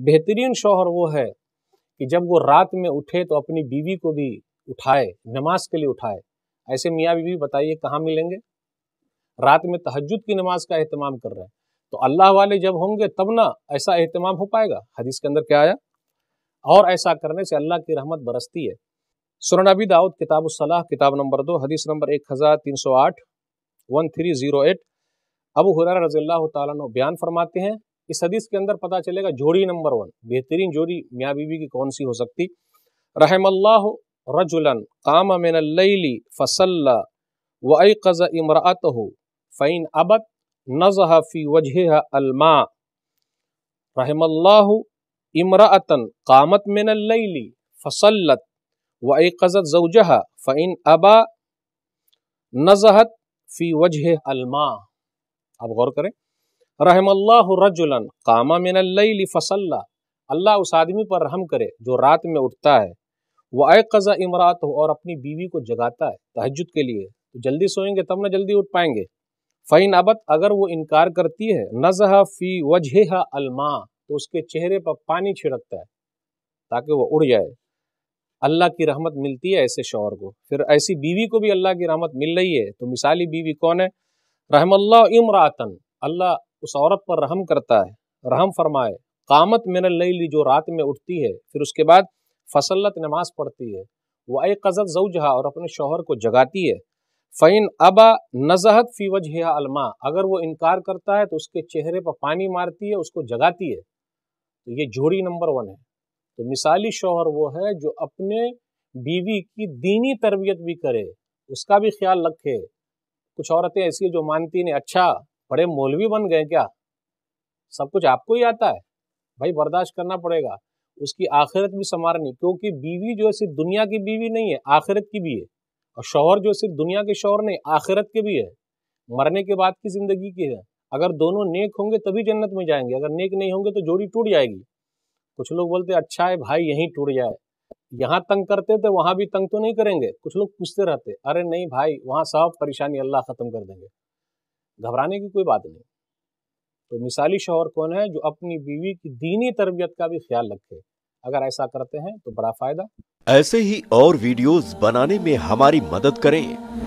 बेहतरीन शोहर वो है कि जब वो रात में उठे तो अपनी बीवी को भी उठाए नमाज के लिए उठाए ऐसे मियाँ बीवी बताइए कहाँ मिलेंगे रात में तहजद की नमाज का अहतमाम कर रहे हैं तो अल्लाह वाले जब होंगे तब ना ऐसा अहतमाम हो पाएगा हदीस के अंदर क्या आया और ऐसा करने से अल्लाह की रहमत बरसती है सुरन अबी दाऊद किताब सलाह किताब नंबर दो हदीस नंबर एक हज़ार तीन सौ आठ one three zero eight Abu Hurairah रजील्ला बयान फरमाते हैं इस हदीस के अंदर पता चलेगा जोड़ी नंबर वन बेहतरीन जोड़ी मियाँ बीवी की कौन सी हो सकती रहमल्ला रजुलन काम मिनल्ली फसल्ला वई कज़ इमरात हो फ़ैन अबत नज़हफ़ी वजह अलमा रहमल्ला इमरातन कामत मिन मिनल्ली फसलत वई कज़त जवजहा फ़ैन अबा नज़हत फ़ी वजह अलमा आप गौर करें रहमल्लाजुलन कामा मिनल्ल फसल्ला अल्लाह उस आदमी पर रहम करे जो रात में उठता है वह अकज़ा इमरात हो और अपनी बीवी को जगाता है तहजद के लिए तो जल्दी सोएंगे तब ना जल्दी उठ पाएंगे फ़ैन अबत अगर वो इनकार करती है नजह फ़ी वजह अलमा तो उसके चेहरे पर पानी छिड़कता है ताकि वह उड़ जाए अल्लाह की रहमत मिलती है ऐसे शोर को फिर ऐसी बीवी को भी अल्लाह की रहमत मिल रही है तो मिसाली बीवी कौन है रहमल्ला इमरातन अल्लाह उस औरत पर रहम करता है रहम फरमाए कामत मिनली जो रात में उठती है फिर उसके बाद फसलत नमाज पढ़ती है वह कज़त जवजहा और अपने शोहर को जगाती है फ़ैन अबा नजहत फ़ी वजह अलमा अगर वो इनकार करता है तो उसके चेहरे पर पानी मारती है उसको जगाती है तो ये जोड़ी नंबर वन है तो मिसाली शोहर वो है जो अपने बीवी की दीनी तरबियत भी करे उसका भी ख्याल रखे कुछ औरतें ऐसी जो मानती नहीं अच्छा बड़े मौलवी बन गए क्या सब कुछ आपको ही आता है भाई बर्दाश्त करना पड़ेगा उसकी आखिरत भी संवारनी क्योंकि बीवी जो है सिर्फ दुनिया की बीवी नहीं है आखिरत की भी है और शोहर जो सिर्फ दुनिया के शोहर नहीं आखिरत के भी है मरने के बाद की जिंदगी की है अगर दोनों नेक होंगे तभी जन्नत में जाएंगे अगर नेक नहीं होंगे तो जोड़ी टूट जाएगी कुछ लोग बोलते अच्छा है भाई यहीं टूट जाए यहाँ तंग करते तो वहाँ भी तंग तो नहीं करेंगे कुछ लोग पूछते रहते अरे नहीं भाई वहाँ सब परेशानी अल्लाह ख़त्म कर देंगे घबराने की कोई बात नहीं तो मिसाली शोहर कौन है जो अपनी बीवी की दीनी तरबियत का भी ख्याल रखे अगर ऐसा करते हैं तो बड़ा फायदा ऐसे ही और वीडियोस बनाने में हमारी मदद करें